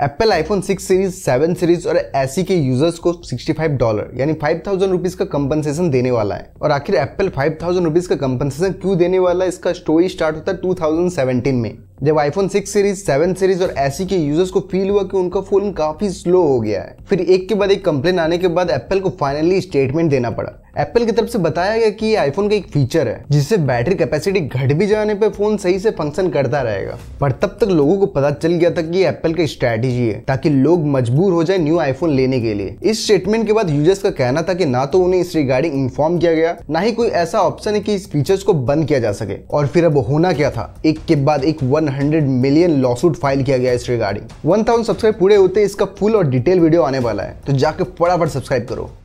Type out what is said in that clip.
Apple iPhone six series seven series और SE के users को 65 डॉलर यानी फाइव थाउजेंड रुपीज का कंपनसेशन देने वाला है और आखिर एप्पल फाइव थाउजेंड रुपीज का कंपनसेशन क्यों देने वाला है इसका स्टोरी स्टार्ट होता है 2017 में जब iPhone six series seven series और ऐसी के यूजर्स को फील हुआ कि उनका फोन काफी स्लो हो गया है फिर एक के बाद एक कंप्लेन आने के बाद एप्पल को फाइनली स्टेटमेंट देना पड़ा एप्पल की तरफ से बताया गया कि आईफोन का एक फीचर है जिससे बैटरी कैपेसिटी घट भी जाने पर फोन सही से फंक्शन करता रहेगा पर तब तक लोगों को पता चल गया था कि एप्पल का स्ट्रैटेजी है ताकि लोग मजबूर हो जाए न्यू आईफोन लेने के लिए इस स्टेटमेंट के बाद यूजर्स का कहना था कि ना तो उन्हें इस रिगार्डिंग इन्फॉर्म किया गया ना ही कोई ऐसा ऑप्शन है कि इस फीचर्स को बंद किया जा सके और फिर अब होना क्या था एक के बाद एक वन 100 मिलियन लॉसूट फाइल किया गया इस रिगार्डिंग 1000 सब्सक्राइब पूरे होते इसका फुल और डिटेल वीडियो आने वाला है तो जाकर फटाफट सब्सक्राइब करो